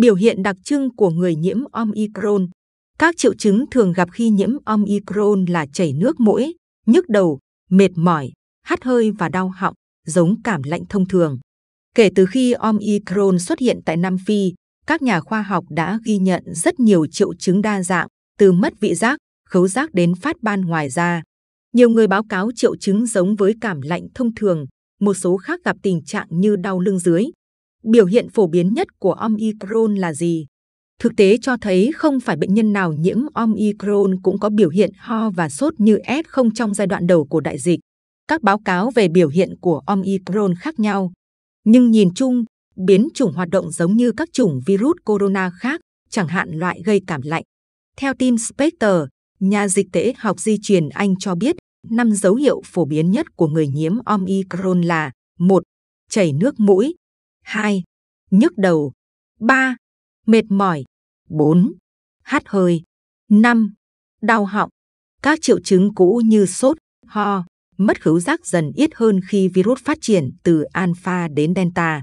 biểu hiện đặc trưng của người nhiễm Omicron. Các triệu chứng thường gặp khi nhiễm Omicron là chảy nước mũi, nhức đầu, mệt mỏi, hắt hơi và đau họng, giống cảm lạnh thông thường. Kể từ khi Omicron xuất hiện tại Nam Phi, các nhà khoa học đã ghi nhận rất nhiều triệu chứng đa dạng, từ mất vị giác, khấu giác đến phát ban ngoài da. Nhiều người báo cáo triệu chứng giống với cảm lạnh thông thường, một số khác gặp tình trạng như đau lưng dưới, Biểu hiện phổ biến nhất của Omicron là gì? Thực tế cho thấy không phải bệnh nhân nào nhiễm Omicron cũng có biểu hiện ho và sốt như F0 trong giai đoạn đầu của đại dịch. Các báo cáo về biểu hiện của Omicron khác nhau. Nhưng nhìn chung, biến chủng hoạt động giống như các chủng virus corona khác, chẳng hạn loại gây cảm lạnh. Theo team Spector, nhà dịch tễ học di truyền Anh cho biết, năm dấu hiệu phổ biến nhất của người nhiễm Omicron là một, Chảy nước mũi, 2. Nhức đầu 3. Mệt mỏi 4. Hát hơi 5. Đau họng Các triệu chứng cũ như sốt, ho, mất khứu giác dần ít hơn khi virus phát triển từ alpha đến delta.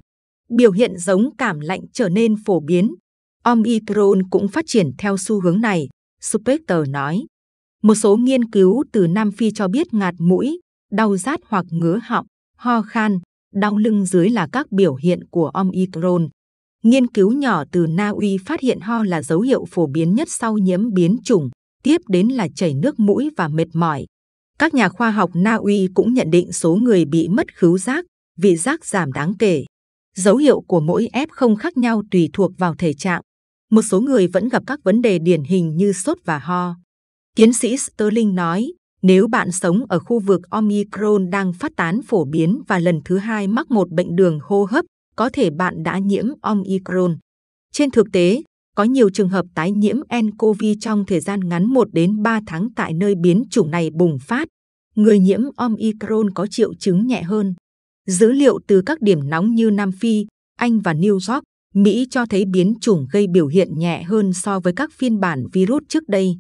Biểu hiện giống cảm lạnh trở nên phổ biến. Omicron cũng phát triển theo xu hướng này, Spector nói. Một số nghiên cứu từ Nam Phi cho biết ngạt mũi, đau rát hoặc ngứa họng, ho khan, đau lưng dưới là các biểu hiện của Omicron. Nghiên cứu nhỏ từ Na Uy phát hiện ho là dấu hiệu phổ biến nhất sau nhiễm biến chủng, tiếp đến là chảy nước mũi và mệt mỏi. Các nhà khoa học Na Uy cũng nhận định số người bị mất khứu giác, vị giác giảm đáng kể. Dấu hiệu của mỗi F0 khác nhau tùy thuộc vào thể trạng. Một số người vẫn gặp các vấn đề điển hình như sốt và ho. Tiến sĩ Sterling nói, nếu bạn sống ở khu vực Omicron đang phát tán phổ biến và lần thứ hai mắc một bệnh đường hô hấp, có thể bạn đã nhiễm Omicron. Trên thực tế, có nhiều trường hợp tái nhiễm nCoV trong thời gian ngắn 1 đến 3 tháng tại nơi biến chủng này bùng phát. Người nhiễm Omicron có triệu chứng nhẹ hơn. Dữ liệu từ các điểm nóng như Nam Phi, Anh và New York, Mỹ cho thấy biến chủng gây biểu hiện nhẹ hơn so với các phiên bản virus trước đây.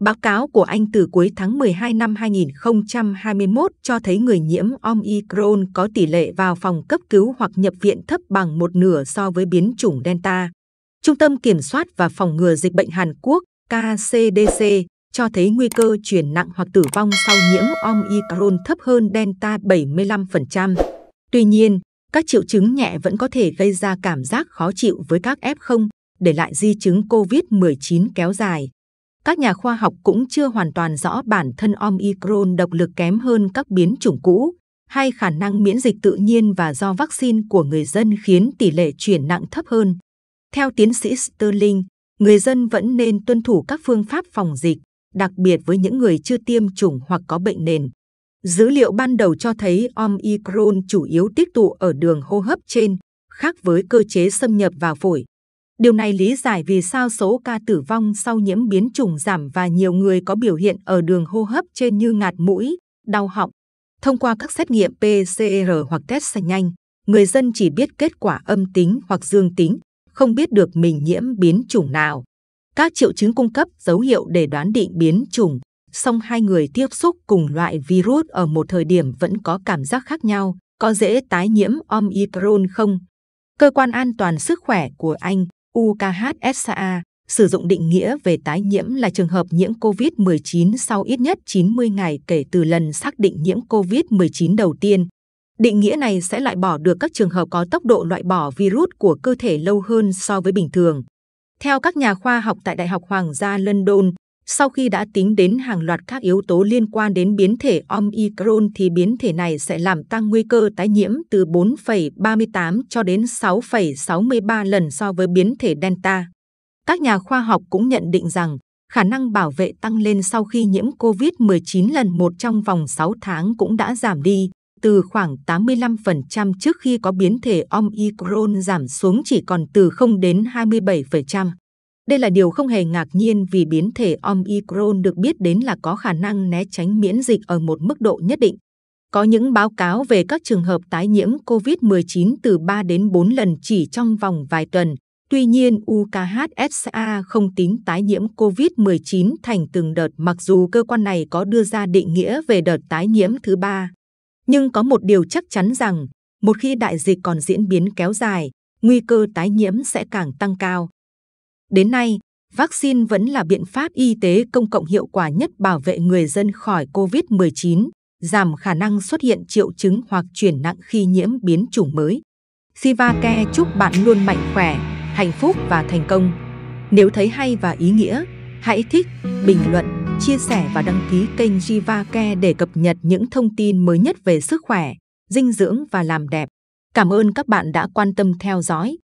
Báo cáo của Anh từ cuối tháng 12 năm 2021 cho thấy người nhiễm Omicron có tỷ lệ vào phòng cấp cứu hoặc nhập viện thấp bằng một nửa so với biến chủng Delta. Trung tâm Kiểm soát và Phòng ngừa Dịch bệnh Hàn Quốc KCDC cho thấy nguy cơ chuyển nặng hoặc tử vong sau nhiễm Omicron thấp hơn Delta 75%. Tuy nhiên, các triệu chứng nhẹ vẫn có thể gây ra cảm giác khó chịu với các F0, để lại di chứng COVID-19 kéo dài các nhà khoa học cũng chưa hoàn toàn rõ bản thân Omicron độc lực kém hơn các biến chủng cũ hay khả năng miễn dịch tự nhiên và do vaccine của người dân khiến tỷ lệ chuyển nặng thấp hơn. Theo tiến sĩ Sterling, người dân vẫn nên tuân thủ các phương pháp phòng dịch, đặc biệt với những người chưa tiêm chủng hoặc có bệnh nền. Dữ liệu ban đầu cho thấy Omicron chủ yếu tích tụ ở đường hô hấp trên, khác với cơ chế xâm nhập vào phổi. Điều này lý giải vì sao số ca tử vong sau nhiễm biến chủng giảm và nhiều người có biểu hiện ở đường hô hấp trên như ngạt mũi, đau họng. Thông qua các xét nghiệm PCR hoặc test nhanh nhanh, người dân chỉ biết kết quả âm tính hoặc dương tính, không biết được mình nhiễm biến chủng nào. Các triệu chứng cung cấp dấu hiệu để đoán định biến chủng, song hai người tiếp xúc cùng loại virus ở một thời điểm vẫn có cảm giác khác nhau, có dễ tái nhiễm Omicron không? Cơ quan an toàn sức khỏe của Anh UKHSA sử dụng định nghĩa về tái nhiễm là trường hợp nhiễm COVID-19 sau ít nhất 90 ngày kể từ lần xác định nhiễm COVID-19 đầu tiên. Định nghĩa này sẽ loại bỏ được các trường hợp có tốc độ loại bỏ virus của cơ thể lâu hơn so với bình thường. Theo các nhà khoa học tại Đại học Hoàng gia London, sau khi đã tính đến hàng loạt các yếu tố liên quan đến biến thể Omicron thì biến thể này sẽ làm tăng nguy cơ tái nhiễm từ 4,38 cho đến 6,63 lần so với biến thể Delta. Các nhà khoa học cũng nhận định rằng khả năng bảo vệ tăng lên sau khi nhiễm COVID-19 lần một trong vòng 6 tháng cũng đã giảm đi, từ khoảng 85% trước khi có biến thể Omicron giảm xuống chỉ còn từ 0 đến 27%. Đây là điều không hề ngạc nhiên vì biến thể Omicron được biết đến là có khả năng né tránh miễn dịch ở một mức độ nhất định. Có những báo cáo về các trường hợp tái nhiễm COVID-19 từ 3 đến 4 lần chỉ trong vòng vài tuần. Tuy nhiên, UKHSA không tính tái nhiễm COVID-19 thành từng đợt mặc dù cơ quan này có đưa ra định nghĩa về đợt tái nhiễm thứ ba. Nhưng có một điều chắc chắn rằng, một khi đại dịch còn diễn biến kéo dài, nguy cơ tái nhiễm sẽ càng tăng cao. Đến nay, vaccine vẫn là biện pháp y tế công cộng hiệu quả nhất bảo vệ người dân khỏi COVID-19, giảm khả năng xuất hiện triệu chứng hoặc chuyển nặng khi nhiễm biến chủng mới. Sivake chúc bạn luôn mạnh khỏe, hạnh phúc và thành công. Nếu thấy hay và ý nghĩa, hãy thích, bình luận, chia sẻ và đăng ký kênh Sivake để cập nhật những thông tin mới nhất về sức khỏe, dinh dưỡng và làm đẹp. Cảm ơn các bạn đã quan tâm theo dõi.